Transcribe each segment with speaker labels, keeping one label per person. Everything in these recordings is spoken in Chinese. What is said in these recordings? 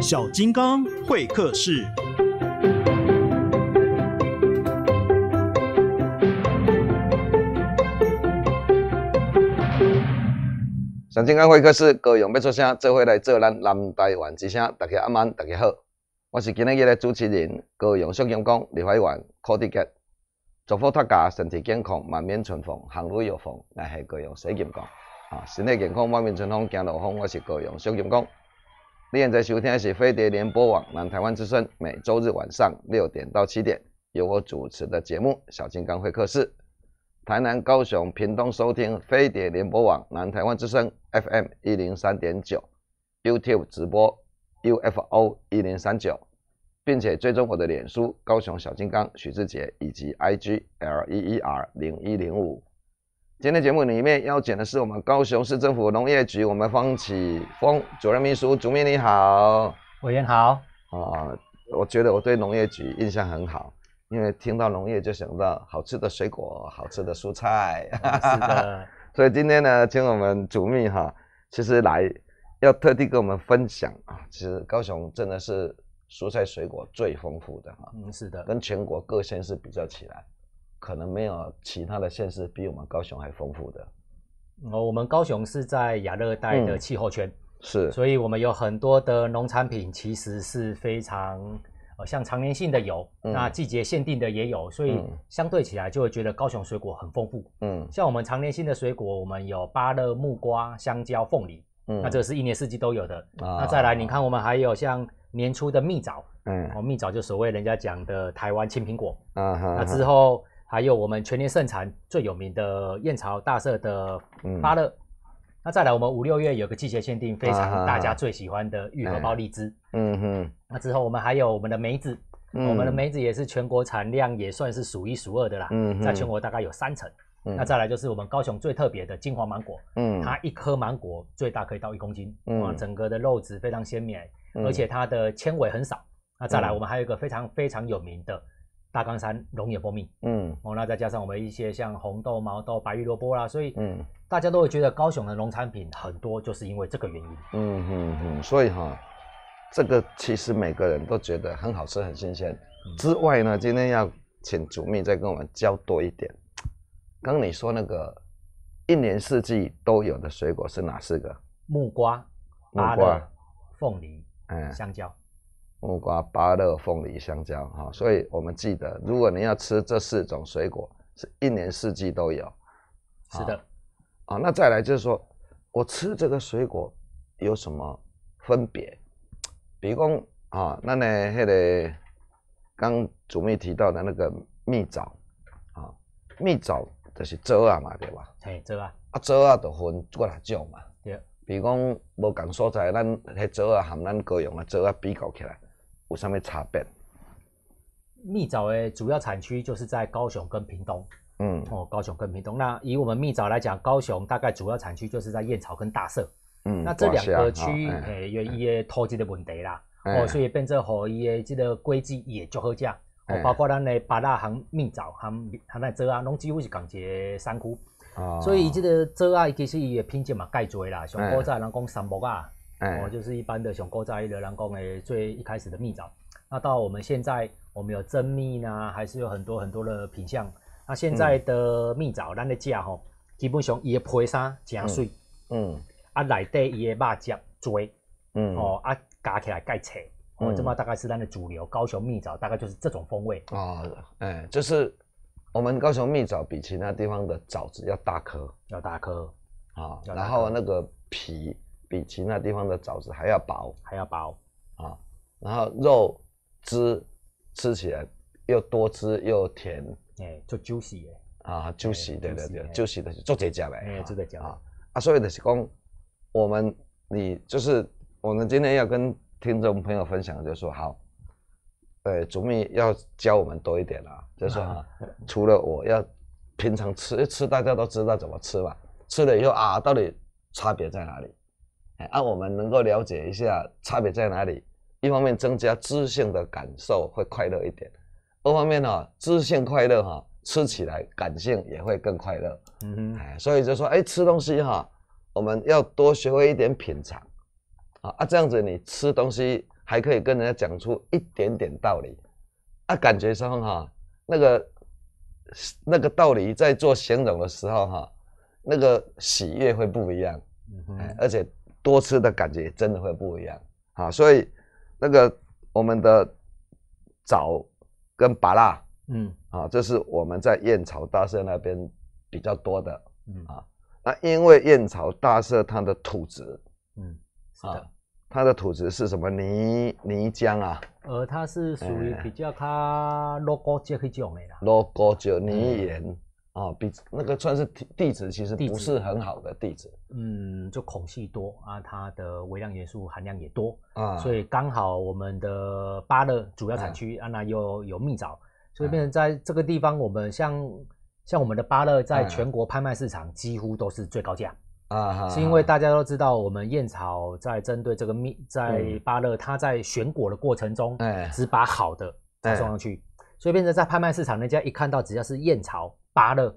Speaker 1: 小金刚会客室，
Speaker 2: 小金刚会客室，郭勇出声，这回来做咱南台湾之声，大家安安，大家好，我是今日的主持人高勇小金刚李海源柯志杰，祝福大家身体健康，万面春风，行路有风，我是高勇小金刚。啊！身体健康，外面春风，走路风，我是高雄小金工。你现在收听的是飞碟联播网南台湾之声，每周日晚上六点到七点由我主持的节目《小金刚会客室》。台南、高雄、屏东收听飞碟联播网南台湾之声 FM 一零三点九，YouTube 直播 UFO 一零三九，并且追踪我的脸书高雄小金刚许志杰以及 IG L E E R 零一零五。今天节目里面要讲的是我们高雄市政府农业局，我们方启峰主任秘书，主秘你好，委员好啊，我觉得我对农业局印象很好，因为听到农业就想到好吃的水果、好吃的蔬菜，是的。所以今天呢，请我们主秘哈，其实来要特地跟我们分享啊，其实高雄真的是蔬菜水果最丰富的哈，
Speaker 1: 嗯，是的，跟
Speaker 2: 全国各县市比较起来。
Speaker 1: 可能没有其他的县市比我们高雄还丰富的。哦，我们高雄是在亚热带的气候圈，是，所以我们有很多的农产品，其实是非常呃像常年性的有，那季节限定的也有，所以相对起来就会觉得高雄水果很丰富。嗯，像我们常年性的水果，我们有芭乐、木瓜、香蕉、凤梨，嗯，那这是一年四季都有的。那再来你看，我们还有像年初的蜜枣，嗯，蜜枣就所谓人家讲的台湾青苹果，
Speaker 3: 啊，那之
Speaker 1: 后。还有我们全年盛产最有名的燕巢大社的芭乐，那再来我们五六月有个季节限定，非常大家最喜欢的玉荷包荔枝。嗯哼，那之后我们还有我们的梅子，我们的梅子也是全国产量也算是数一数二的啦，在全国大概有三成。那再来就是我们高雄最特别的金黄芒果，嗯，它一颗芒果最大可以到一公斤，嗯，整个的肉质非常鲜美，而且它的纤维很少。那再来我们还有一个非常非常有名的。大冈山龙眼蜂蜜，嗯，哦，那再加上我们一些像红豆、毛豆、白玉萝卜啦，所以，嗯，大家都会觉得高雄的农产品很多，就是因为这个原因。
Speaker 2: 嗯嗯嗯，所以哈，这个其实每个人都觉得很好吃、很新鲜。之外呢，今天要请主蜜再跟我们教多一点。刚你说那个一年四季都有的水果是哪四个？
Speaker 1: 木瓜、木瓜、凤梨、嗯，香蕉。
Speaker 2: 木瓜、芭乐、凤梨、香蕉，哈，所以我们记得，如果你要吃这四种水果，是一年四季都有。是的，啊，那再来就是说，我吃这个水果有什么分别？比如讲啊，那呢，迄个刚主妹提到的那个蜜枣，啊，蜜枣就是枣啊嘛，对吧？嘿，枣啊。啊，枣啊都分几大种嘛？对。比如讲，无共所在，咱迄枣啊含咱各样啊枣啊比较起来。有啥物差别？
Speaker 1: 蜜枣诶，主要产区就是在高雄跟屏东。嗯，哦，高雄跟屏东。那以我们蜜枣来讲，高雄大概主要产区就是在燕巢跟大社。嗯，那这两个区域诶，有伊诶土地的问题啦，哦，所以变成和伊诶，即个规矩也就好食。哦，包括咱诶八大行蜜枣，含含那蔗啊，拢几乎是港一个产区。哦，所以伊即个蔗啊，其实伊诶品质嘛，介侪啦。上古早人讲三木啊。我就是一般的熊果仔、牛郎果诶，最一开始的蜜枣。那到我们现在，我们有蒸蜜呢，还是有很多很多的品相。那现在的蜜枣，咱的价吼，基本上伊的皮啥，真水。嗯。啊，内底伊的肉汁多。嗯。哦，啊，加起来盖切。哦，这么大概是咱的主流，高雄蜜枣大概就是这种风味。哦。
Speaker 2: 哎，就是我们高雄蜜枣比其他地方的枣子要大颗，要大颗。啊。然后那个皮。比其他地方的枣子还要薄，还要薄啊！然后肉汁吃起来又多汁又甜，哎，做 juicy 哎，啊 juicy 对对对，juicy 的是做这家呗，哎，做这家啊！啊，所以的是讲我们你就是我们今天要跟听众朋友分享，就是说好，对，祖秘要教我们多一点啦，就是说除了我要平常吃一吃，大家都知道怎么吃嘛，吃了以后啊，到底差别在哪里？啊，我们能够了解一下差别在哪里？一方面增加知性的感受会快乐一点，二方面呢，知性快乐哈，吃起来感性也会更快乐。嗯哼，哎，所以就说，哎，吃东西哈，我们要多学会一点品尝，啊啊，这样子你吃东西还可以跟人家讲出一点点道理，啊，感觉上哈，那个，那个道理在做形容的时候哈，那个喜悦会不一样。嗯哼，而且。多吃的感觉真的会不一样啊，所以那个我们的枣跟巴辣，嗯啊，这是我们在燕巢大社那边比较多的啊。那因为燕巢大社它的土质，嗯啊，它的土质是什么泥泥浆啊？
Speaker 1: 呃，它是属于比较它罗锅可以讲的
Speaker 2: 啦，罗锅就泥岩。啊，比那个算是地地其实不是很好的地址。
Speaker 1: 嗯，就孔隙多啊，它的微量元素含量也多啊，所以刚好我们的巴勒主要产区啊，那又有蜜枣，所以变成在这个地方，我们像像我们的巴勒在全国拍卖市场几乎都是最高价啊，是因为大家都知道我们燕草在针对这个蜜，在巴勒它在选果的过程中，哎，只把好的装上去，所以变成在拍卖市场，人家一看到只要是燕草。扒了，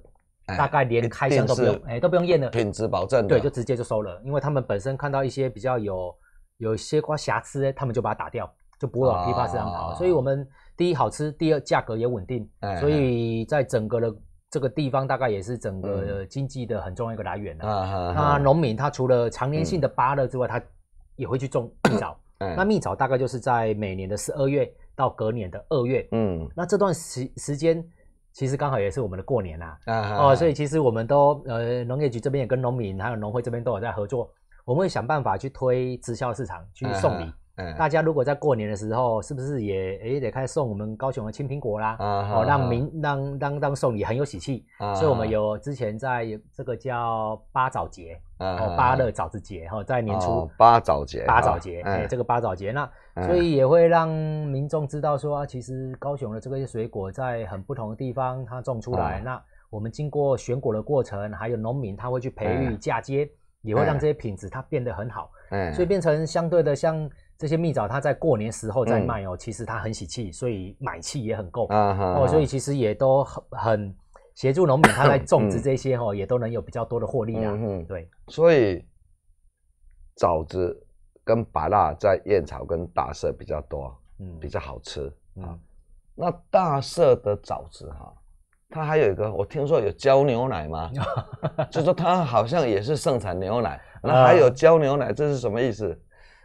Speaker 1: 大概连开箱都不用，哎都不用验了，品质
Speaker 2: 保证，对，就直
Speaker 1: 接就收了。因为他们本身看到一些比较有有一些瓜瑕疵他们就把它打掉，就不会往批发市场跑。所以，我们第一好吃，第二价格也稳定。哎，所以在整个的这个地方，大概也是整个经济的很重要一个来源啊啊。那农民他除了常年性的芭乐之外，他也会去种蜜枣。嗯。那蜜枣大概就是在每年的十二月到隔年的二月。嗯。那这段时时间。其实刚好也是我们的过年啊哦，所以其实我们都呃农业局这边也跟农民还有农会这边都有在合作，我们会想办法去推直销市场去送礼。大家如果在过年的时候，是不是也哎得开始送我们高雄的青苹果啦？哦，让民让让让送礼很有喜气。所以，我们有之前在这个叫八枣节，哦，八乐枣子节，哈，在年初。八枣节，八枣节，哎，这个八枣节那所以也会让民众知道说，其实高雄的这个水果在很不同的地方它种出来，那我们经过选果的过程，还有农民他会去培育嫁接，也会让这些品质它变得很好。嗯，所以变成相对的像。这些蜜枣，它在过年时候在卖哦，其实它很喜气，所以买气也很够哦，所以其实也都很很协助农民他在 种植这些哦，也都能有比较多的获利啊。对，所
Speaker 2: 以枣子跟白蜡在燕巢跟大社比较多，嗯，比较好吃。嗯，那大社的枣子哈，它还有一个，我听说有焦牛奶吗？就说它好像也是盛产牛奶，那还有
Speaker 1: 焦牛奶，这是什么意思？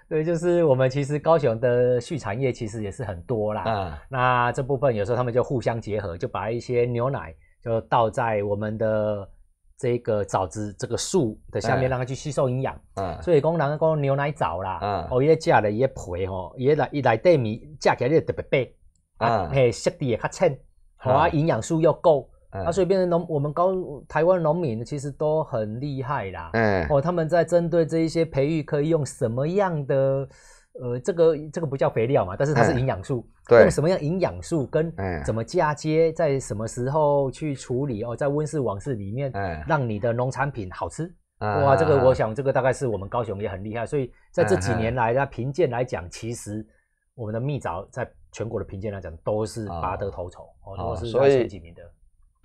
Speaker 1: 对，就是我们其实高雄的畜产业其实也是很多啦。嗯，那这部分有时候他们就互相结合，就把一些牛奶就倒在我们的这个枣子这个树的下面，让它去吸收营养。嗯，所以讲人讲牛奶枣啦。嗯，哦，伊个了嘞伊个便宜吼，伊来伊来对米食起来就特别白，嘿，色地也较清，好啊，营养素又高。啊，所以变成农，我们高台湾农民其实都很厉害啦。哎，哦，他们在针对这一些培育，可以用什么样的，呃，这个这个不叫肥料嘛，但是它是营养素。对。用什么样营养素跟怎么嫁接，在什么时候去处理？哦，在温室、网室里面，让你的农产品好吃。哇，这个我想，这个大概是我们高雄也很厉害。所以在这几年来，那评鉴来讲，其实我们的蜜枣在全国的评鉴来讲都是拔得头筹。哦，都是前几
Speaker 2: 名的。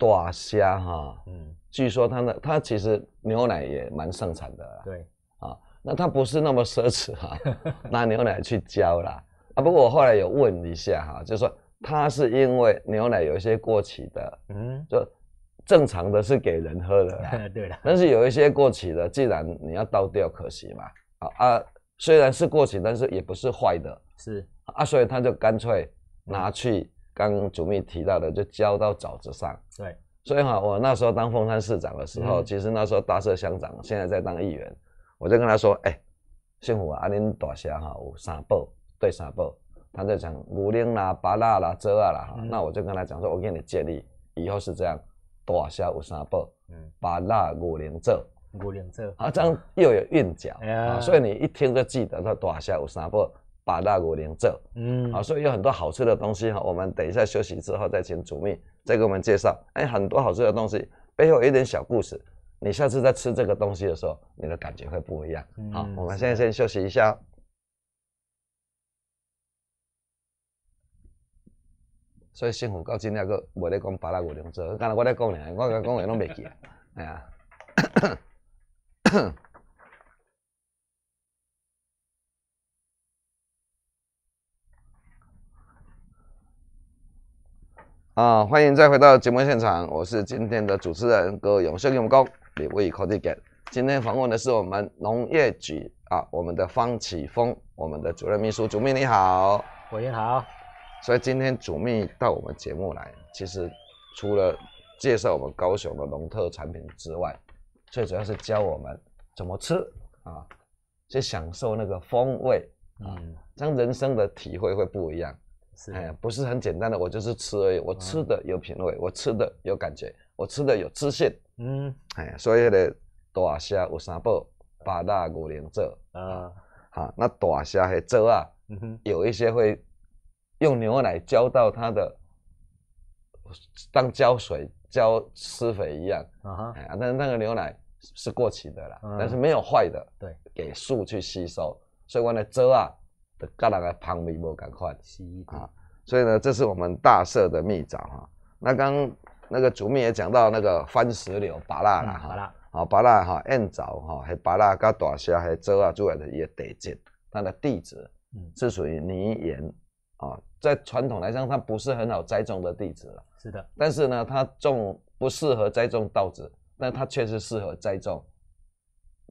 Speaker 2: 抓虾哈，嗯，据说他的他其实牛奶也蛮盛产的，对啊，那他不是那么奢侈哈，拿牛奶去浇啦啊。不过我后来有问一下哈，就说他是因为牛奶有一些过期的，嗯，就正常的是给人喝的，对的，但是有一些过期的，既然你要倒掉，可惜嘛，啊啊，虽然是过期，但是也不是坏的，是啊，所以他就干脆拿去。刚主密提到的，就教到爪子上。对，所以哈，我那时候当凤山市长的时候，其实那时候大社乡长现在在当议员，我就跟他说，哎，幸福啊，阿恁大社哈有三宝，对三宝。他在讲牛零啦、巴拉啦、枣啊啦，那我就跟他讲说，我给你建议，以后是这样，大社有三宝，嗯，巴拉牛零枣，
Speaker 1: 五零枣，啊，这
Speaker 2: 样又有韵脚啊，所以你一听就记得，他大社有三宝。八大五零粥，嗯，好，所以有很多好吃的东西哈。我们等一下休息之后再请主秘再给我们介绍。哎，很多好吃的东西背后有点小故事，你下次在吃这个东西的时候，你的感觉会不一样。好，我们现在先休息一下。所以幸福到今天，个我得讲八大五零粥，刚才我咧讲呢，我讲讲的拢袂记啊，哎呀。啊，欢迎再回到节目现场，我是今天的主持人郭永秀永工，李威克总监。今天访问的是我们农业局啊，我们的方启峰，我们的主任秘书主秘你好，喂，你好。所以今天主秘到我们节目来，其实除了介绍我们高雄的农特产品之外，最主要是教我们怎么吃啊，去享受那个风味啊，这样人生的体会会不一样。哎，不是很简单的，我就是吃而已。我吃的有品味，我吃的有感觉，我吃的有自信。嗯，哎，所有的大虾有三宝，八大五灵咒，啊，好，那大虾的粥啊，有一些会用牛奶浇到它的，当浇水浇施肥一样。啊哈，哎，但是那个牛奶是过期的啦，但是没有坏的，对，给树去吸收。所以我呢粥啊。的噶那个旁微无赶快啊，所以呢，这是我们大社的秘招哈。那刚那个主秘也讲到那个番石榴、芭辣啦，芭拉啊，芭辣哈、燕枣哈，还芭辣跟大虾、还粥啊，之类的也得质，它的地址是属于泥岩啊，在传统来讲，它不是很好栽种的地址了。是的，但是呢，它种不适合栽种稻子，但它确实适合栽种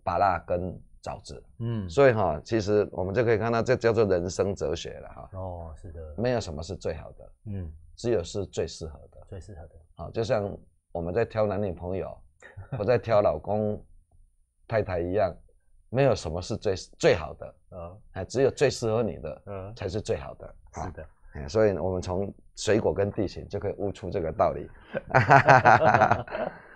Speaker 2: 芭辣跟。早知，嗯，所以哈，其实我们就可以看到，这叫做人生哲学了哈。
Speaker 3: 哦，是的。
Speaker 2: 没有什么是最好的，嗯，只有是最适合
Speaker 3: 的，最适合的。
Speaker 2: 啊，就像我们在挑男女朋友，我 在挑老公太太一样，没有什么是最最好的啊，哎，只有最适合你的，嗯，才是最好的。是的，哎，所以我们从水果跟地形就可以悟出这个道理。哈、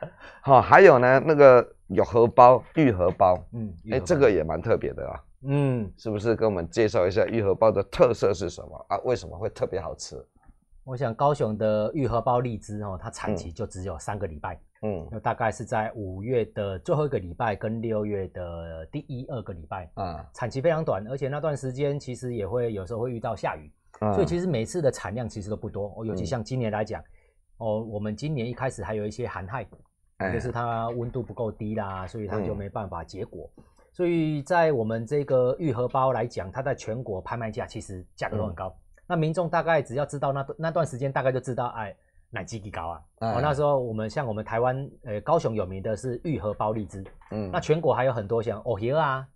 Speaker 2: 好，还有呢，那个。有荷包、玉荷包，嗯，哎，这个也蛮特别的啊，嗯，是不是？跟我们介绍一下玉荷包的特色是什么啊？为什么会特别好吃？
Speaker 1: 我想高雄的玉荷包荔枝哦，它产期就只有三个礼拜，嗯，大概是在五月的最后一个礼拜跟六月的第一二个礼拜啊，产期非常短，而且那段时间其实也会有时候会遇到下雨，所以其实每次的产量其实都不多尤其像今年来讲，哦，我们今年一开始还有一些寒害。就是它温度不够低啦，所以它就没办法结果。所以在我们这个愈合包来讲，它在全国拍卖价其实价格都很高。那民众大概只要知道那那段时间大概就知道，哎，奶基个高啊？哦，那时候我们像我们台湾，呃，高雄有名的是愈合包荔枝，嗯，那全国还有很多像欧荷啊，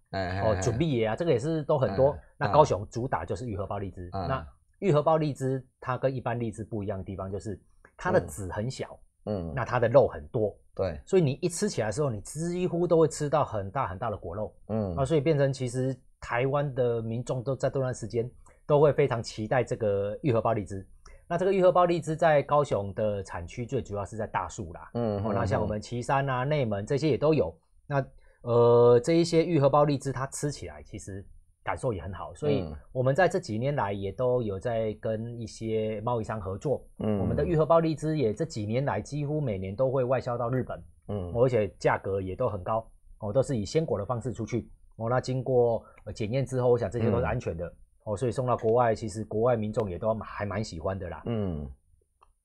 Speaker 1: 哦，祖碧爷啊，这个也是都很多。那高雄主打就是愈合包荔枝。那愈合包荔枝它跟一般荔枝不一样的地方就是它的籽很小，嗯，那它的肉很多。对，所以你一吃起来的时候，你几乎都会吃到很大很大的果肉，嗯啊，所以变成其实台湾的民众都在这段时间都会非常期待这个愈合包荔枝。那这个愈合包荔枝在高雄的产区最主要是在大树啦，嗯，那像我们旗山啊、内门这些也都有。那呃，这一些愈合包荔枝它吃起来其实。感受也很好，所以我们在这几年来也都有在跟一些贸易商合作。嗯，我们的玉荷包荔枝也这几年来几乎每年都会外销到日本，嗯，而且价格也都很高哦，都是以鲜果的方式出去。哦，那经过检验之后，我想这些都是安全的哦，所以送到国外，其实国外民众也都还蛮喜欢的啦。
Speaker 2: 嗯，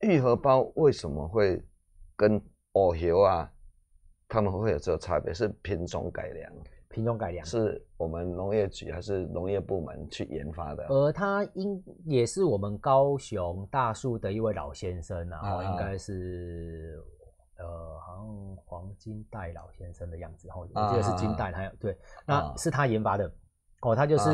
Speaker 2: 玉荷包为什么会跟欧油啊，他们会有这个差别？是品种改良。
Speaker 1: 品种改良是我们农业局还是农业部门去研发的？而他应也是我们高雄大树的一位老先生啊，应该是呃，好像黄金代老先生的样子，哈，我记得是金代，他对，那是他研发的哦，他就是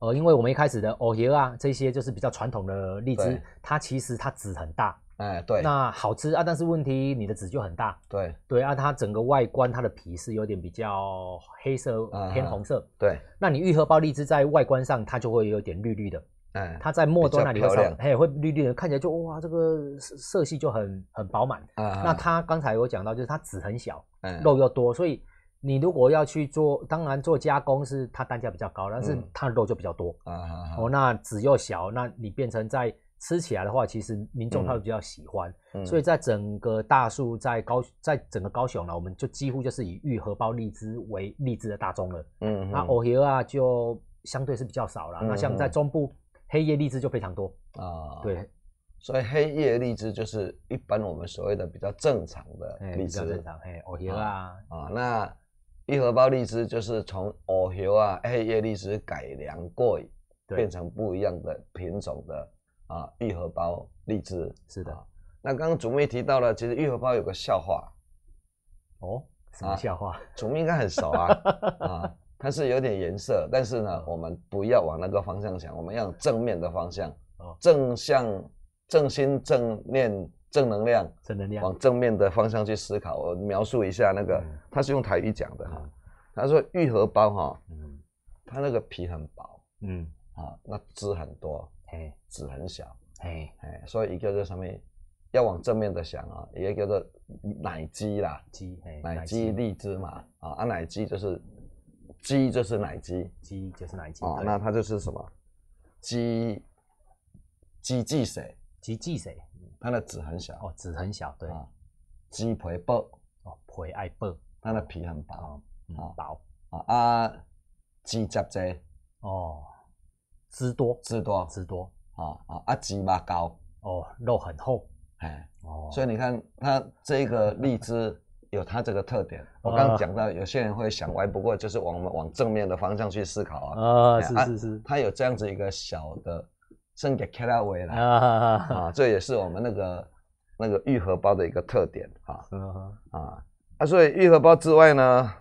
Speaker 1: 呃，因为我们一开始的欧耶啊这些就是比较传统的荔枝，它其实它籽很大。哎，对，那好吃啊，但是问题你的籽就很大。对对啊，它整个外观，它的皮是有点比较黑色偏红色。对，那你愈合包荔枝在外观上它就会有点绿绿的。嗯，它在末端那里会，嘿，会绿绿的，看起来就哇，这个色系就很很饱满。
Speaker 3: 啊，那它
Speaker 1: 刚才我讲到就是它籽很小，肉又多，所以你如果要去做，当然做加工是它单价比较高，但是它的肉就比较多。
Speaker 3: 啊哦，
Speaker 1: 那籽又小，那你变成在。吃起来的话，其实民众他们比较喜欢，所以在整个大树在高在整个高雄呢，我们就几乎就是以玉荷包荔枝为荔枝的大宗了。嗯，那萼荷啊就相对是比较少了。那像在中部黑夜荔枝就非常多啊。
Speaker 2: 对，所以黑夜荔枝就是一般我们所谓的比较正常的荔枝。比较正常黑萼荷啊。啊，那玉荷包荔枝就是从萼荷啊黑夜荔枝改良过，变成不一样的品种的。啊，玉荷包荔枝是的。那刚刚祖妹提到了，其实玉荷包有个笑话哦，什么笑话？祖妹应该很熟啊 啊，它是有点颜色，但是呢，我们不要往那个方向想，我们要正面的方向哦，正向、正心、正念。正能量、正能量，往正面的方向去思考。我描述一下那个，它是用台语讲的哈。他说玉荷包哈，嗯，它那个皮很薄，嗯，啊，那汁很多。哎，籽很小，哎哎，所以一个叫什么？要往正面的想啊，一个叫做奶鸡啦，鸡，奶鸡荔枝嘛，啊，啊，奶鸡就是鸡，就是奶鸡，鸡就是奶鸡啊，那它就是什么？鸡鸡鸡水，鸡鸡水，它的籽很小哦，籽很小，对，鸡皮薄哦，皮爱薄，它的皮很薄很薄啊，啊，鸡汁在哦。汁多，汁多，汁多啊啊！阿吉巴高哦，肉很厚哎哦，所以你看它这个荔枝有它这个特点。我刚讲到，有些人会想歪，不过就是往往正面的方向去思考啊啊！是是是，它有这样子一个小的，伸给卡拉伟了 啊这也是我们那个那个玉荷包的一个特点 啊啊
Speaker 1: 啊！所以玉荷包之外呢，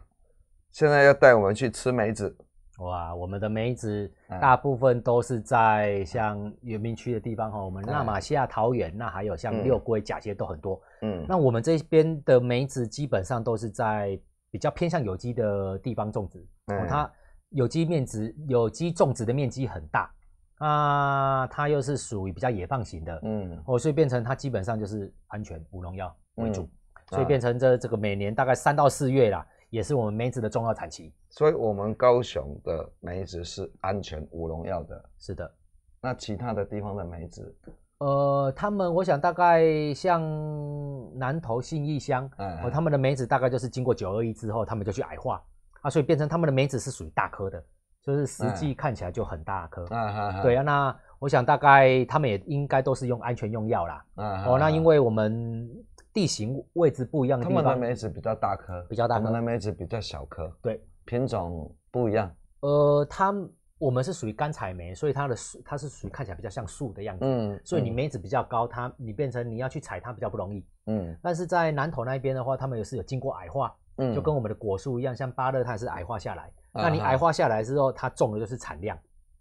Speaker 1: 现在要带我们去吃梅子。哇，我们的梅子大部分都是在像原明区的地方哈，我们纳马西亚桃园，那还有像六龟、甲蟹都很多。嗯，那我们这边的梅子基本上都是在比较偏向有机的地方种植，它有机面积、有机种植的面积很大啊，它又是属于比较野放型的，嗯，哦，所以变成它基本上就是安全、无农药为主，所以变成这这个每年大概三到四月啦。也是我们梅子的重要产区，
Speaker 2: 所以，我们高雄的梅子是安全无农药的。是的，那其他的地方的梅子，
Speaker 1: 呃，他们我想大概像南投信义乡，嗯，他们的梅子大概就是经过九二一之后，他们就去矮化啊，所以变成他们的梅子是属于大颗的，就是实际看起来就很大颗。啊啊啊！对啊，那我想大概他们也应该都是用安全用药啦。啊哦，那因为我们。地形位置不一样，他们的梅子比较大颗，比较大。我们的梅子比较小颗，对，品种不一样。呃，它我们是属于干采梅，所以它的树它是属于看起来比较像树的样子，嗯，所以你梅子比较高，它你变成你要去采它比较不容易，嗯。但是在南头那边的话，他们也是有经过矮化，嗯，就跟我们的果树一样，像芭乐，它也是矮化下来。那你矮化下来之后，它种的就是产量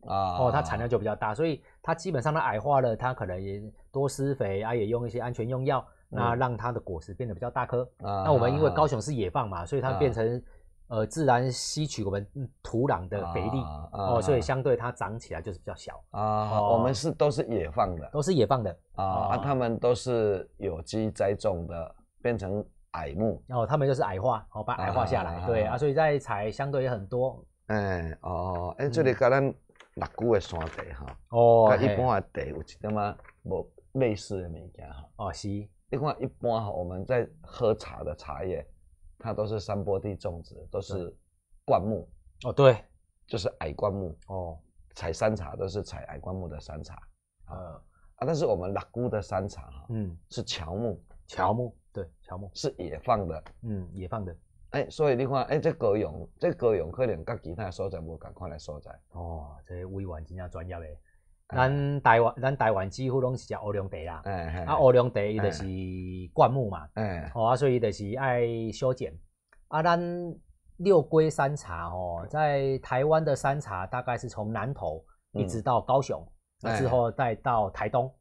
Speaker 1: 啊，哦，它产量就比较大，所以它基本上它矮化了，它可能多施肥啊，也用一些安全用药。那让它的果实变得比较大颗。那我们因为高雄是野放嘛，所以它变成呃自然吸取我们土壤的肥力哦，所以相对它长起来就是比较小啊。我们
Speaker 2: 是都是野放的，都是野放的啊。啊，他们都是有机栽种的，变成矮木
Speaker 1: 哦，他们就是矮化哦，把矮化下来。对啊，所以在采相对也很多。
Speaker 2: 哎哦，哎，这里跟咱南谷的山地哈，哦，跟一般的地有一点啊无类似的物件哈。哦，是。另外，一般哈，我们在喝茶的茶叶，它都是山坡地种植，都是灌木哦，对，就是矮灌木哦。采山茶都是采矮灌木的山茶，呃，啊，但是我们拉姑的山茶哈，嗯，是乔木，乔木，对，乔木是野放的，嗯，野放的，哎，所以你看，哎，这哥勇，这哥勇可
Speaker 1: 能跟其他所在不赶快来收摘，哦，这些委员真正专业嘞。咱台湾，咱台湾几乎拢是食乌龙茶啦。啊，乌龙茶伊就是灌木嘛。哎，啊所以伊就是爱修剪。啊，咱六龟山茶哦，在台湾的山茶大概是从南投一直到高雄，那之后再到台东。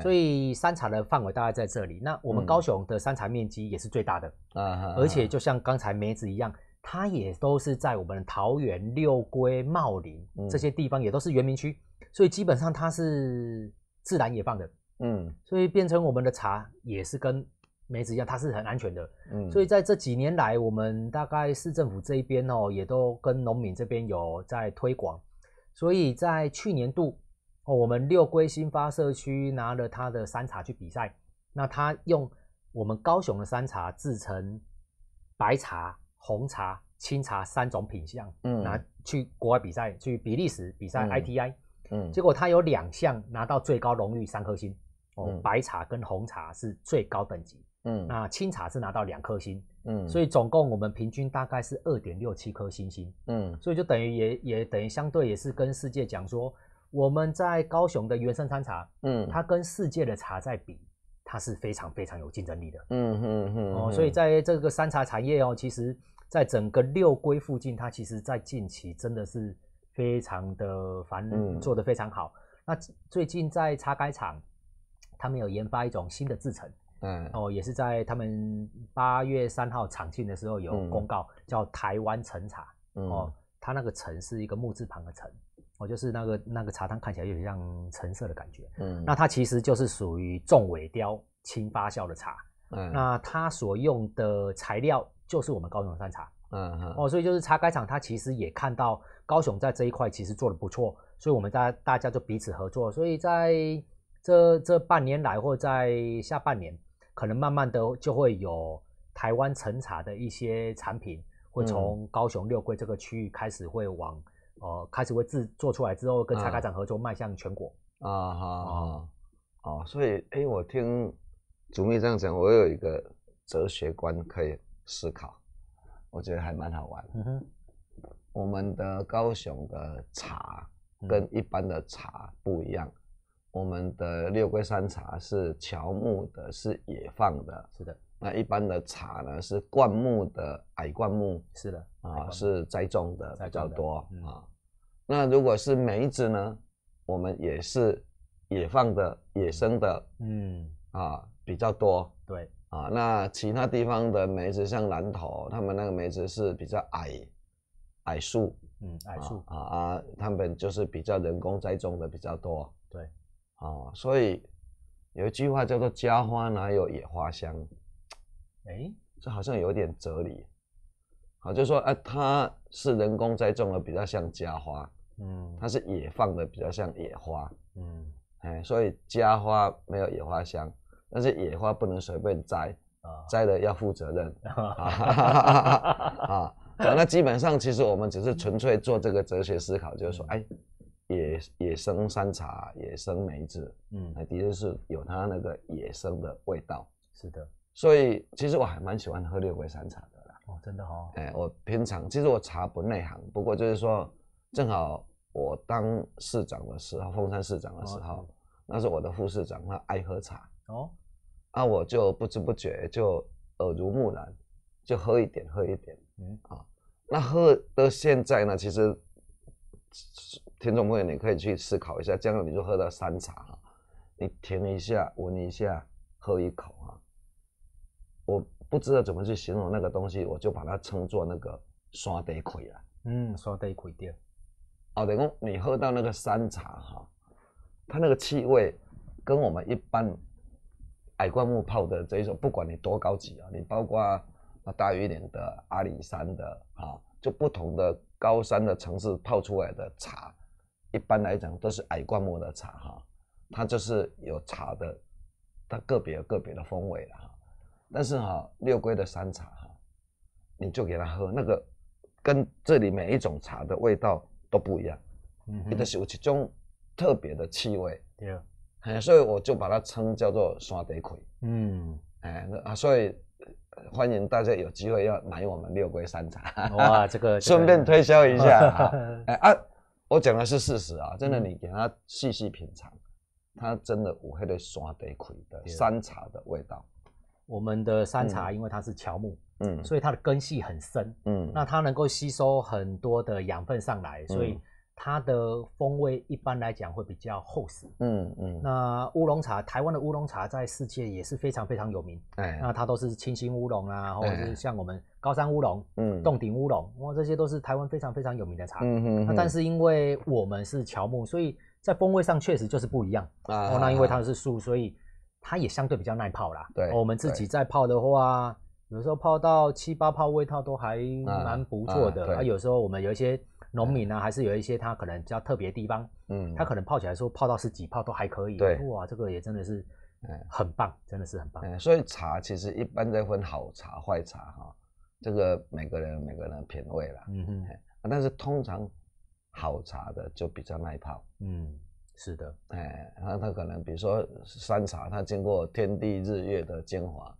Speaker 1: 所以山茶的范围大概在这里。那我们高雄的山茶面积也是最大的。啊，而且就像刚才梅子一样，它也都是在我们桃园、六龟、茂林这些地方，也都是原民区。所以基本上它是自然野放的，嗯，所以变成我们的茶也是跟梅子一样，它是很安全的，嗯，所以在这几年来，我们大概市政府这一边哦，也都跟农民这边有在推广，所以在去年度哦，我们六龟新发社区拿了它的山茶去比赛，那他用我们高雄的山茶制成白茶、红茶、青茶三种品相，嗯，拿去国外比赛，去比利时比赛 ITI。嗯，结果它有两项拿到最高荣誉三颗星，哦，白茶跟红茶是最高等级，嗯，那青茶是拿到两颗星，嗯，所以总共我们平均大概是二点六七颗星星，嗯，所以就等于也也等于相对也是跟世界讲说，我们在高雄的原生山茶，嗯，它跟世界的茶在比，它是非常非常有竞争力的，
Speaker 3: 嗯嗯嗯，哦，所以
Speaker 1: 在这个山茶产业哦，其实在整个六龟附近，它其实在近期真的是。非常的繁做的非常好。那最近在茶改厂，他们有研发一种新的制成，嗯，哦，也是在他们八月三号厂庆的时候有公告，叫台湾橙茶，哦，它那个橙是一个木字旁的橙，哦，就是那个那个茶汤看起来有点像橙色的感觉，嗯，那它其实就是属于重尾雕轻发酵的茶，嗯，那它所用的材料就是我们高山山茶，嗯，哦，所以就是茶改厂它其实也看到。高雄在这一块其实做的不错，所以我们大大家就彼此合作，所以在这这半年来或在下半年，可能慢慢的就会有台湾陈茶的一些产品，会从高雄六桂这个区域开始，会往呃开始会制做出来之后，跟茶咖展合作，迈向全国啊
Speaker 2: 哈啊，哦，所以哎，我听祖秘这样讲，我有一个哲学观可以思考，我觉得还蛮好玩。我们的高雄的茶跟一般的茶不一样，我们的六桂山茶是乔木的，是野放的。是的，那一般的茶呢是灌木的，矮灌木。是的，啊，是栽种的比较多啊。那如果是梅子呢，我们也是野放的，野生的。嗯，啊，比较多。
Speaker 3: 对。啊，
Speaker 2: 那其他地方的梅子，像南投，他们那个梅子是比较矮。矮树，嗯，矮树啊啊，他们就是比较人工栽种的比较多，对，啊，所以有一句话叫做“家花哪有野花香”，
Speaker 3: 哎，
Speaker 2: 这好像有点哲理，好，就说啊，它是人工栽种的比较像家花，嗯，它是野放的比较像野花，嗯，哎，所以家花没有野花香，但是野花不能随便摘，摘了要负责任，啊。那基本上，其实我们只是纯粹做这个哲学思考，就是说，哎，野野生山茶、野生梅子，嗯，那的确是有它那个野生的味道。是的，所以其实我还蛮喜欢喝六味山茶的
Speaker 3: 啦。哦，真的哦。
Speaker 2: 哎，我平常其实我茶不内行，不过就是说，正好我当市长的时候，凤山市长的时候，那是我的副市长，他爱喝茶。哦。那我就不知不觉就耳濡目染，就喝一点，喝一点。嗯，啊，那喝到现在呢？其实，听众朋友，你可以去思考一下，这样你就喝到山茶哈，你停一下，闻一下，喝一口啊。我不知道怎么去形容那个东西，我就把它称作那个“耍地葵”啊。嗯，耍地葵店。哦，等于你喝到那个山茶哈，它那个气味跟我们一般矮灌木泡的这一种，不管你多高级啊，你包括。那大一点的阿里山的哈，就不同的高山的城市泡出来的茶，一般来讲都是矮灌木的茶哈，它就是有茶的，它个别个别的风味了哈。但是哈，六龟的山茶哈，你就给它喝那个，跟这里每一种茶的味道都不一样，你的是其中特别的气味，对，哎，所以我就把它称叫做山地葵，嗯，哎，啊，所以。欢迎大家有机会要买我们六龟山茶，哇，这个 顺便推销一下。哎啊，我讲的是事实啊，真的，你给他细细品尝，
Speaker 1: 它真的有迄个山地葵的山茶的味道。我们的山茶因为它是乔木，嗯，所以它的根系很深，嗯，那它能够吸收很多的养分上来，所以。它的风味一般来讲会比较厚实，嗯嗯。那乌龙茶，台湾的乌龙茶在世界也是非常非常有名，哎，那它都是清新乌龙啊，或者是像我们高山乌龙、嗯，洞顶乌龙，哇，这些都是台湾非常非常有名的茶，嗯嗯。但是因为我们是乔木，所以在风味上确实就是不一样啊。那因为它是树，所以它也相对比较耐泡啦。对，我们自己在泡的话，有时候泡到七八泡，味道都还蛮不错的。啊，有时候我们有一些。农民呢，还是有一些他可能比较特别地方，嗯，他可能泡起来说泡到十几泡都还可以，对，哇，这个也真的是，很棒，真的是很棒。所以茶其实一般在
Speaker 2: 分好茶、坏茶哈，这个每个人每个人品味啦，嗯嗯，但是通常好茶的就比较耐泡，嗯，是的，哎，那他可能比如说山茶，它经过天地日月的精华，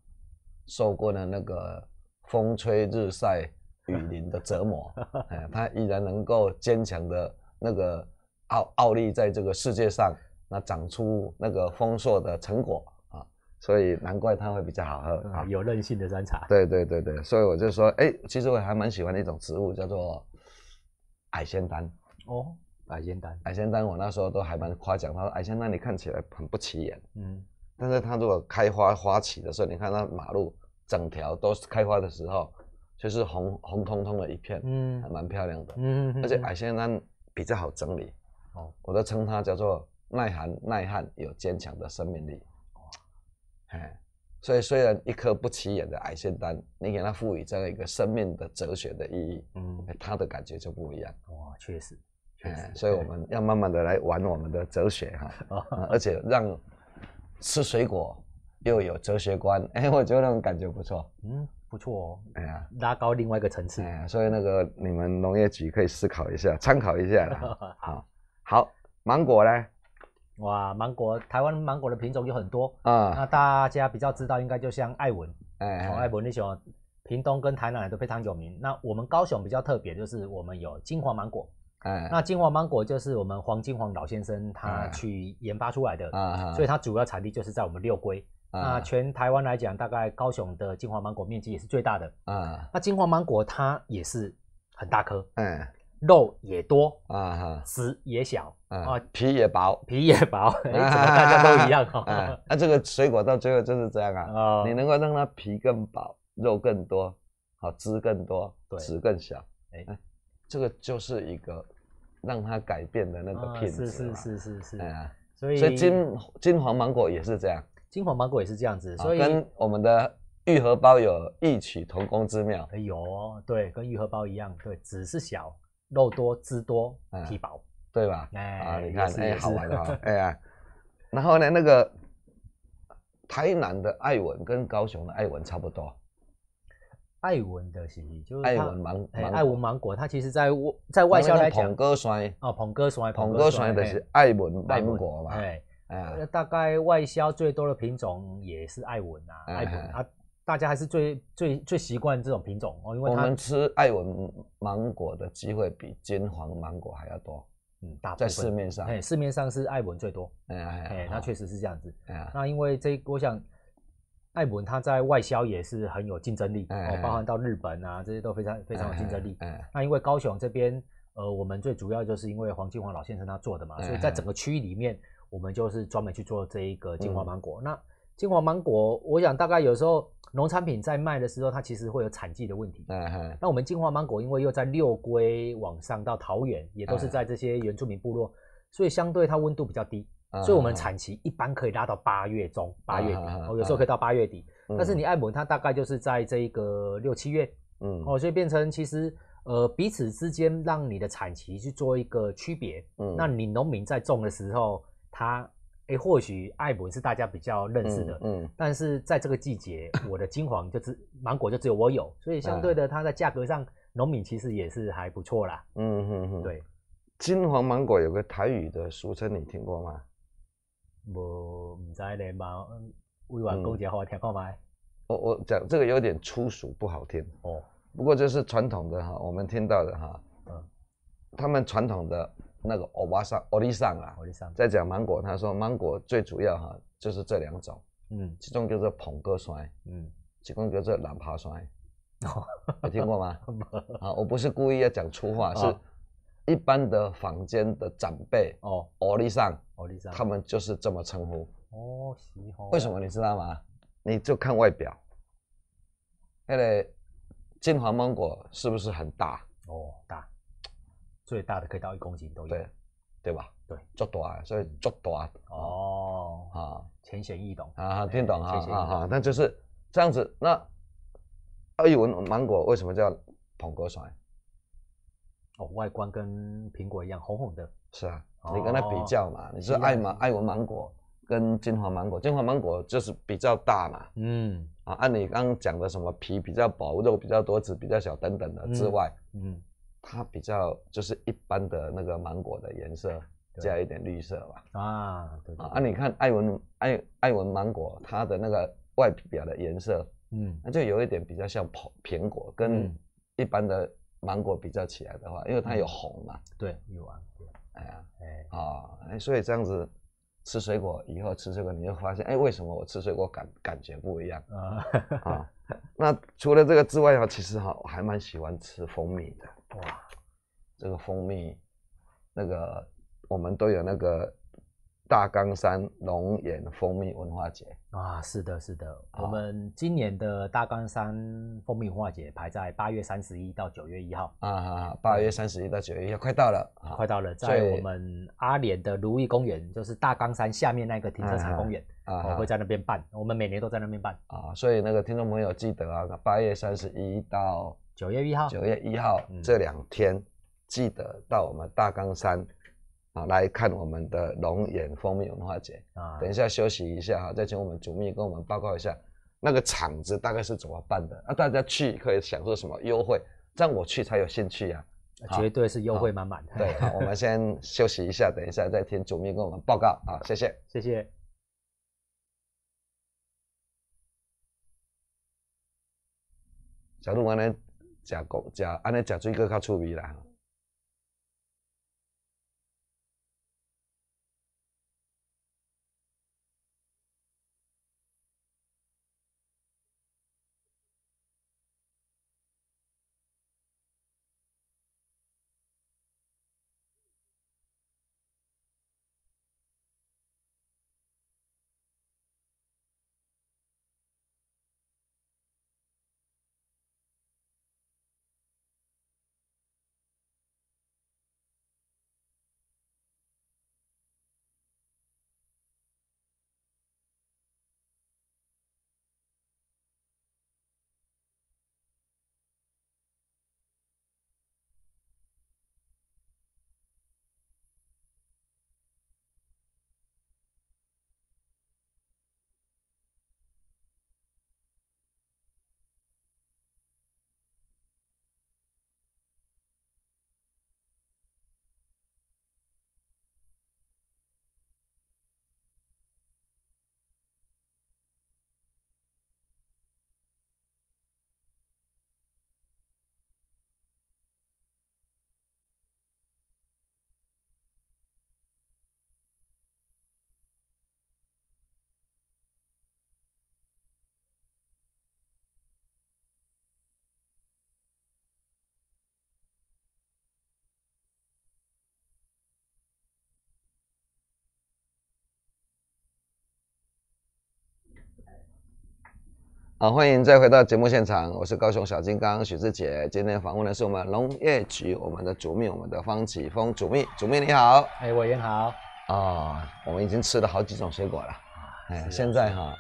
Speaker 2: 受过了那个风吹日晒。雨林的折磨，哎，它依然能够坚强的那个傲傲立在这个世界上，那长出那个丰硕的成果啊，所以难怪它会比较好喝，有韧性的山茶。对对对对，所以我就说，哎，其实我还蛮喜欢的一种植物，叫做矮仙丹。哦，矮仙丹，矮仙丹，我那时候都还蛮夸奖他说矮仙丹你看起来很不起眼，嗯，但是它如果开花花期的时候，你看那马路整条都开花的时候。就是红红彤彤的一片，嗯，还蛮漂亮的，嗯嗯，而且矮仙丹比较好整理，哦，我都称它叫做耐寒耐旱，有坚强的生命力，哦，哎，所以虽然一颗不起眼的矮仙丹，你给它赋予这样一个生命的哲学的意义，嗯，它的感觉就不一样，哇，确实，确实，所以我们要慢慢的来玩我们的哲学哈，而且让吃水果又有哲学观，哎，我觉得那种感觉不错，
Speaker 1: 嗯。不错哦，
Speaker 2: 哎呀，拉
Speaker 1: 高另外一个层次，
Speaker 2: 所以那个你们农业局可以思考一下，参考一下。
Speaker 1: 好，好，芒果呢？哇，芒果，台湾芒果的品种有很多啊。那大家比较知道，应该就像爱文，从爱文那候屏东跟台南都非常有名。那我们高雄比较特别，就是我们有金黄芒果。哎，那金黄芒果就是我们黄金黄老先生他去研发出来的啊，所以它主要产地就是在我们六龟。那全台湾来讲，大概高雄的金黄芒果面积也是最大的啊。那金黄芒果它也是很大颗，嗯，肉也多啊，籽也小
Speaker 2: 啊，皮也薄，皮也薄，怎么大家都一样哈？那这个水果到最后就是这样啊。你能够让它皮更薄，肉更多，好，汁更多，籽更小，哎，这个就是一个让它改变的那个品质是是是是是。哎，所以所以金金黄芒果也是这样。金黄芒果也是这样子，所以跟我们的玉荷包有异曲同工之妙。
Speaker 1: 哎呦，对，跟玉荷包一样，对，只是小肉多汁多皮薄，对吧？哎，你看，哎，好玩的、吧？哎
Speaker 2: 呀，然后呢，那个台南的艾文跟高雄的艾文差不多。
Speaker 1: 艾文的其实就艾文芒，艾文芒果，它其实在外在外销来讲，哦，捧哥酸，捧哥酸，捧哥酸的是艾文芒果嘛。呃，大概外销最多的品种也是爱文啊，爱文啊，大家还是最最最习惯这种品种哦，因为我们
Speaker 2: 吃爱文芒果的机会比金黄芒果还要多，嗯，大在市面上，哎，市
Speaker 1: 面上是爱文最多，嗯，哎，那确实是这样子，那因为这我想，艾文它在外销也是很有竞争力哦，包含到日本啊这些都非常非常有竞争力，那因为高雄这边，呃，我们最主要就是因为黄金黄老先生他做的嘛，所以在整个区域里面。我们就是专门去做这一个金华芒果。那金华芒果，我想大概有时候农产品在卖的时候，它其实会有产季的问题。嗯哼。那我们金华芒果因为又在六龟往上到桃园，也都是在这些原住民部落，所以相对它温度比较低，所以我们产期一般可以拉到八月中、八月底，哦，有时候可以到八月底。但是你爱文它大概就是在这一个六七月，嗯，哦，所以变成其实呃彼此之间让你的产期去做一个区别。嗯，那你农民在种的时候。它，哎，或许艾文是大家比较认识的，嗯，但是在这个季节，我的金黄就只芒果就只有我有，所以相对的，它在价格上，农民其实也是还不错啦，
Speaker 2: 嗯哼哼，对，金黄芒果有个台语的俗称，你听过吗？
Speaker 1: 我唔知咧，嘛，威完公姐给我听看麦。
Speaker 2: 我我讲这个有点粗俗，不好听哦。不过就是传统的哈，我们听到的哈，嗯，他们传统的。那个欧巴桑、欧利桑啊，欧丽桑。讲芒果，他说芒果最主要哈就是这两种，嗯，其中就是捧哥酸，嗯，其中就是懒趴酸，有听过吗？啊，我不是故意要讲粗话，是一般的坊间的长辈哦，欧利桑，
Speaker 3: 欧利桑，他们
Speaker 2: 就是这么称呼。
Speaker 3: 哦，是。为什么
Speaker 2: 你知道吗？你就看外表，那个金黄芒果是不是很大？哦，大。最大的可以到一公斤都有，对对吧？对，做大所以做大哦啊，浅显易懂啊，听懂啊啊啊！那就是这样子。那爱文芒果为什么叫捧果甩？
Speaker 1: 哦，外观跟苹果一样红红的，
Speaker 2: 是啊。你跟它比较嘛，你是爱文爱文芒果跟金煌芒果，金煌芒果就是比较大嘛。嗯啊，按你刚刚讲的什么皮比较薄、肉比较多、籽比较小等等的之外，嗯。它比较就是一般的那个芒果的颜色，加一点绿色吧。啊，啊，你看艾文艾艾文芒果，它的那个外表的颜色，嗯，那就有一点比较像苹苹果，跟一般的芒果比较起来的话，因为它有红嘛。对，
Speaker 3: 有啊。哎
Speaker 2: 呀，哎，啊，哎，所以这样子吃水果以后吃水果你就发现，哎，为什么我吃水果感感觉不一样啊？啊，那除了这个之外哈，其实哈，我还蛮喜欢吃蜂蜜的。哇，这个蜂蜜，那个我们都有那个大冈山龙眼蜂蜜文化节啊，是的，是的，我
Speaker 1: 们今年的大冈山蜂蜜文化节排在八月三十一到九月一号
Speaker 2: 啊，八月三十一到九月一号快到了，快到了，在我们
Speaker 1: 阿联的如意公园，就是大冈山下面那个停车场公园啊，会在那边办，我们每年都在那边办啊，所以那个听众朋友记得
Speaker 2: 啊，八月三十一到。九月一号，九月一号这两天，记得到我们大冈山啊来看我们的龙眼蜂蜜文化节啊。等一下休息一下哈，再请我们主秘跟我们报告一下那个场子大概是怎么办的啊？大家去可以享受什么优惠？这样我去才有兴趣呀！绝对是优惠满满的。对，好，我们先休息一下，等一下再听主秘跟我们报告啊。谢谢，谢谢。小鹿，我们。食果，食安尼食水果较趣味啦。好，欢迎再回到节目现场，我是高雄小金刚许志杰。今天访问的是我们农业局，我们的主秘，我们的方启峰主秘。主秘你好，
Speaker 1: 哎，我也好。
Speaker 2: 啊，我们已经吃了好几种水果了。哎，现在哈，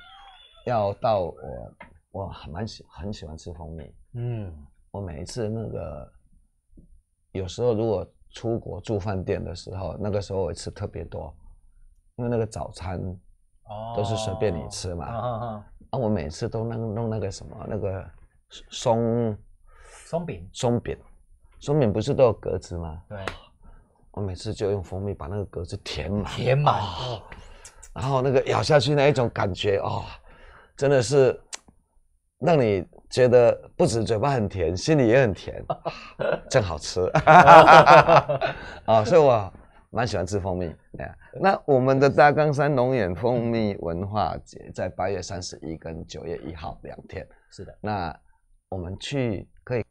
Speaker 2: 要到我，我蛮喜很喜欢吃蜂蜜。嗯，我每一次那个，有时候如果出国住饭店的时候，那个时候我吃特别多，因为那个早餐都是随便你吃嘛。啊，我每次都弄弄那个什么，那个松松饼，松饼，松饼不是都有格子吗？对，我每次就用蜂蜜把那个格子填满，填满，然后那个咬下去那一种感觉哦，真的是让你觉得不止嘴巴很甜，心里也很甜，真 好吃 啊！所以我。蛮喜欢吃蜂蜜，哎那我们的大冈山龙眼蜂蜜文化节在八月三十一跟九月一号两天，是的，那我们去可以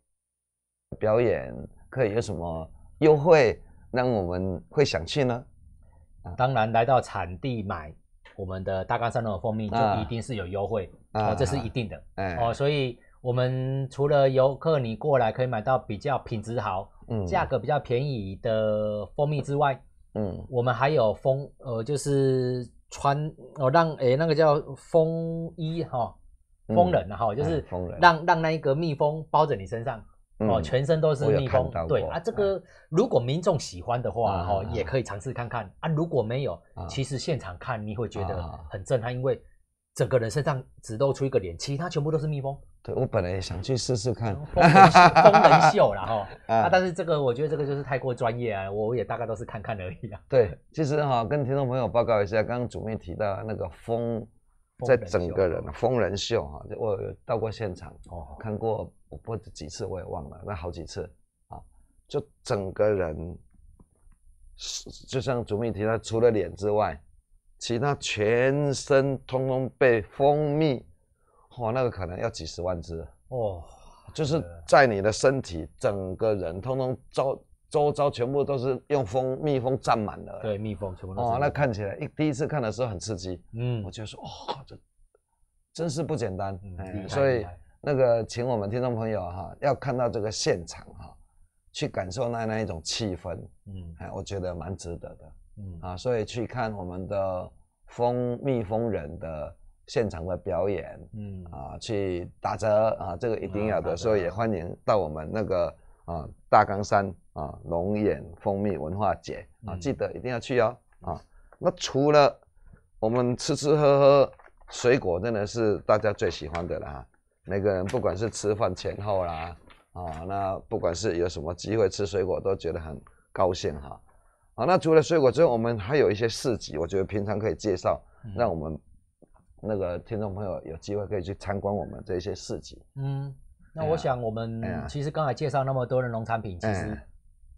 Speaker 2: 表演，可以有什么优惠，让我们会想去呢？
Speaker 1: 当然来到产地买我们的大冈山龙眼蜂蜜就一定是有优惠，哦，这是一定的，哎，哦，所以我们除了游客你过来可以买到比较品质好，嗯，价格比较便宜的蜂蜜之外，嗯，我们还有蜂，呃，就是穿，哦让诶那个叫蜂衣哈，蜂人哈，就是让让那个蜜蜂包在你身上，哦，全身都是蜜蜂，对啊，这个如果民众喜欢的话哈，也可以尝试看看啊，如果没有，其实现场看你会觉得很震撼，因为。整个人身上只露出一个脸，其他全部都是蜜蜂。
Speaker 2: 对我本来也想去试试看，蜂人秀然哈，啊，但
Speaker 1: 是这个我觉得这个就是太过专业啊，我也大概都是看看而已啊。
Speaker 2: 对，其实哈，跟听众朋友报告一下，刚刚主面提到那个蜂，在整个人蜂人秀哈，我到过现场哦，看过我不几次，我也忘了，那好几次啊，就整个人就像主面提到，除了脸之外。其他全身通通被蜂蜜，哇，那个可能要几十万只哦，就是在你的身体，整个人通通周周遭全部都是用蜂蜜蜂占满了，对，蜜蜂全部哦，那看起来一第一次看的时候很刺激，嗯，我就说哦，这真是不简单，嗯，所以那个请我们听众朋友哈，要看到这个现场哈，去感受那那一种气氛，嗯，哎，我觉得蛮值得的。嗯啊，所以去看我们的蜂蜜蜂人的现场的表演，嗯啊，去打折啊，这个一定要的，所以也欢迎到我们那个啊大冈山啊龙眼蜂蜜文化节啊，记得一定要去哦啊。那除了我们吃吃喝喝，水果真的是大家最喜欢的啦。每个人不管是吃饭前后啦，啊，那不管是有什么机会吃水果，都觉得很高兴哈。好，那除了水果之外，我们还有一些市集，我觉得平常可以介绍，让我们那个听众朋友有机会可以去参观我们这些市集。嗯，那我
Speaker 1: 想我们其实刚才介绍那么多的农产品，其实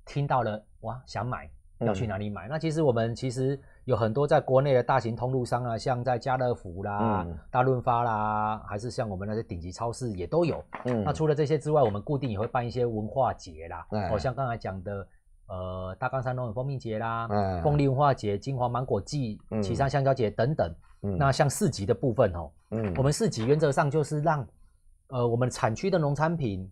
Speaker 1: 听到了哇，想买要去哪里买？那其实我们其实有很多在国内的大型通路商啊，像在家乐福啦、大润发啦，还是像我们那些顶级超市也都有。那除了这些之外，我们固定也会办一些文化节啦，哦，像刚才讲的。呃，大冈山农垦蜂蜜节啦，凤梨文化节、金华芒果季、奇山香蕉节等等。那像市集的部分哦，嗯，我们市集原则上就是让，呃，我们产区的农产品，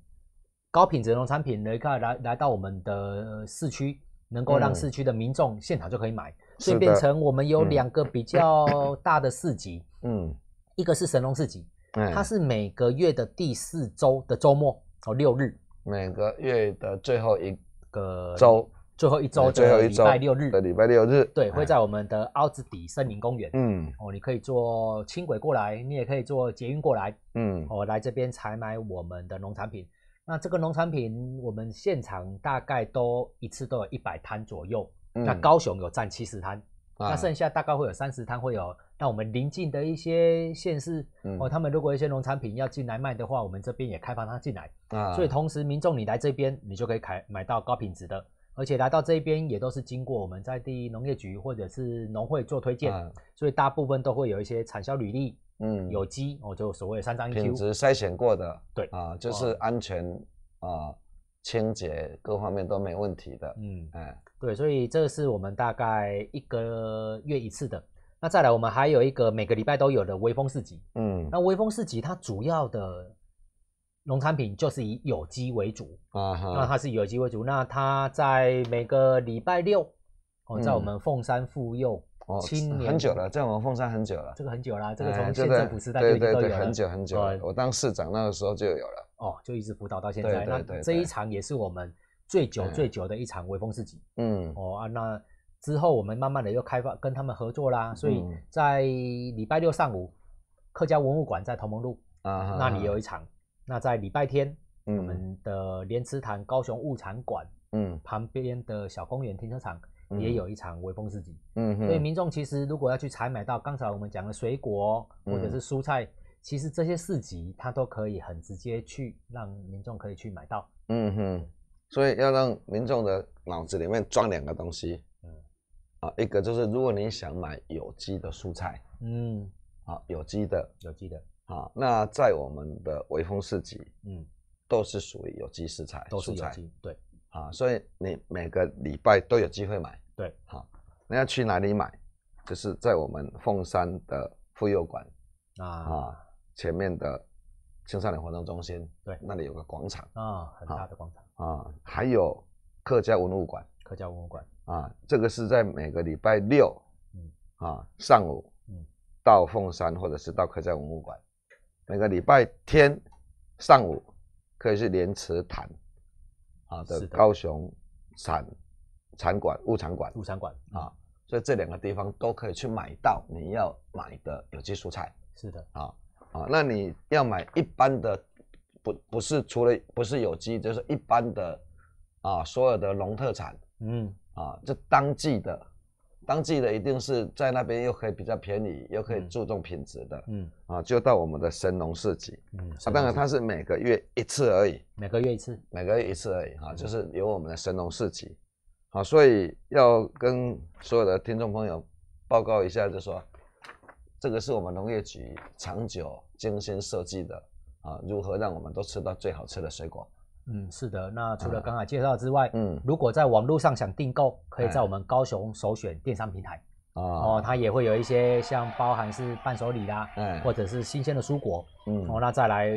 Speaker 1: 高品质农产品能够来来到我们的市区，能够让市区的民众现场就可以买，所以变成我们有两个比较大的市集，嗯，一个是神农市集，它是每个月的第四周的周末哦六日，每个月的最后一。个周最后一周，最后一周礼拜六日，的礼拜六日，对，会在我们的奥子底森林公园，嗯，哦，你可以坐轻轨过来，你也可以坐捷运过来，嗯，哦，来这边采买我们的农产品。那这个农产品，我们现场大概都一次都有一百摊左右，那高雄有占七十摊。那剩下大概会有三十摊，会有那我们邻近的一些县市哦。他们如果一些农产品要进来卖的话，我们这边也开放他进来。啊，所以同时，民众你来这边，你就可以开买到高品质的，而且来到这边也都是经过我们在地农业局或者是农会做推荐，所以大部分都会有一些产销履历，嗯，有机哦，就所谓三张一，品质
Speaker 2: 筛选过的，对啊，就是安全啊，清洁各方面都没问题的，嗯，
Speaker 1: 哎。对，所以这是我们大概一个月一次的。那再来，我们还有一个每个礼拜都有的微风市集。嗯，那微风市集它主要的农产品就是以有机为主啊。那它是有机为主，那它在每个礼拜六，哦，在我们凤山妇幼。哦，很久了，在我们凤山很久了。这个很久啦，这个从县时代就已经做教了，很久很久
Speaker 2: 我当市长那个时候就有
Speaker 1: 了。哦，就一直辅导到现在。那这一场也是我们。最久最久的一场微风市集，嗯，哦啊，那之后我们慢慢的又开发跟他们合作啦，所以在礼拜六上午，客家文物馆在同盟路啊那里有一场，那在礼拜天，我们的莲池潭高雄物产馆嗯旁边的小公园停车场也有一场微风市集，嗯哼，所以民众其实如果要去采买到刚才我们讲的水果或者是蔬菜，其实这些市集它都可以很直接去让民众可以去买到，
Speaker 3: 嗯
Speaker 2: 哼。所以要让民众的脑子里面装两个东西，嗯，啊，一个就是如果你想买有机的蔬菜，嗯，啊，有机的，有机的，啊，那在我们的微风市集，嗯，都是属于有机食材，都是有机，对，啊，所以你每个礼拜都有机会买，对，好，你要去哪里买，就是在我们凤山的妇幼馆，啊啊，前面的。青少年活动中心对，那里有个广场啊，很大的广场啊，还有客家文物馆。客家文物馆啊，这个是在每个礼拜六啊上午到凤山，或者是到客家文物馆；每个礼拜天上午可以去莲池潭啊的高雄产产馆、物产馆、物产馆啊，所以这两个地方都可以去买到你要买的有机蔬菜。是的啊。啊，那你要买一般的，不不是除了不是有机，就是一般的，啊，所有的农特产，嗯，啊，就当季的，当季的一定是在那边又可以比较便宜，又可以注重品质的，嗯，啊，就到我们的神农市集，嗯，啊，当然它是每个月一次而已，每个月一次，每个月一次而已哈，就是有我们的神农市集，好，所以要跟所有的听众朋友报告一下，就说。这个是我们农业局长久精心设计的啊，如何让我们都吃到最好吃的水果？
Speaker 1: 嗯，是的。那除了刚才介绍之外，嗯，如果在网络上想订购，可以在我们高雄首选电商平台哦，它也会有一些像包含是伴手礼啦，嗯，或者是新鲜的蔬果，嗯，哦，那再来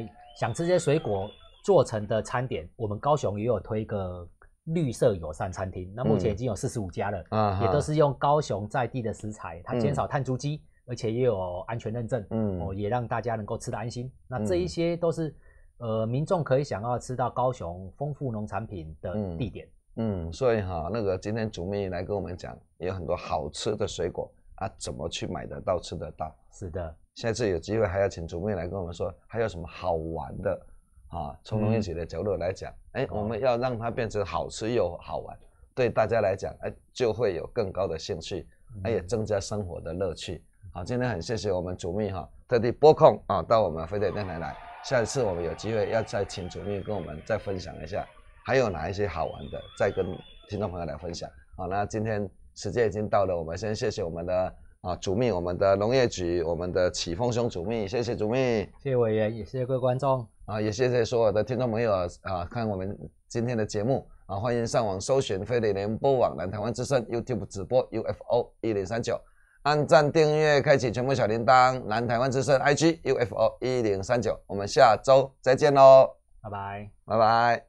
Speaker 1: 想吃些水果做成的餐点，我们高雄也有推一个绿色友善餐厅，那目前已经有四十五家了，啊，也都是用高雄在地的食材，它减少碳足迹。而且也有安全认证，嗯，哦，也让大家能够吃得安心。那这一些都是，呃，民众可以想要吃到高雄丰富农产品的地点。
Speaker 2: 嗯，所以哈，那个今天祖妹来跟我们讲，有很多好吃的水果啊，怎么去买得到、吃得到？是的，下次有机会还要请主妹来跟我们说，还有什么好玩的啊？从农业的角度来讲，哎，我们要让它变成好吃又好玩，对大家来讲，哎，就会有更高的兴趣，哎，也增加生活的乐趣。好，今天很谢谢我们主秘哈，特地拨空啊到我们飞碟电台来。下一次我们有机会要再请主秘跟我们再分享一下，还有哪一些好玩的，再跟听众朋友来分享。好，那今天时间已经到了，我们先谢谢我们的啊主秘，我们的农业局，我们的启峰兄主秘，谢谢主秘，谢谢委员，也谢谢各位观众，啊，也谢谢所有的听众朋友啊，看我们今天的节目啊，欢迎上网搜寻飞碟联播网、南台湾之声 YouTube 直播 UFO 一零三九。按赞订阅，开启全部小铃铛。南台湾之声，IGUFO 一零三九，我们下周再见喽，拜拜，拜拜。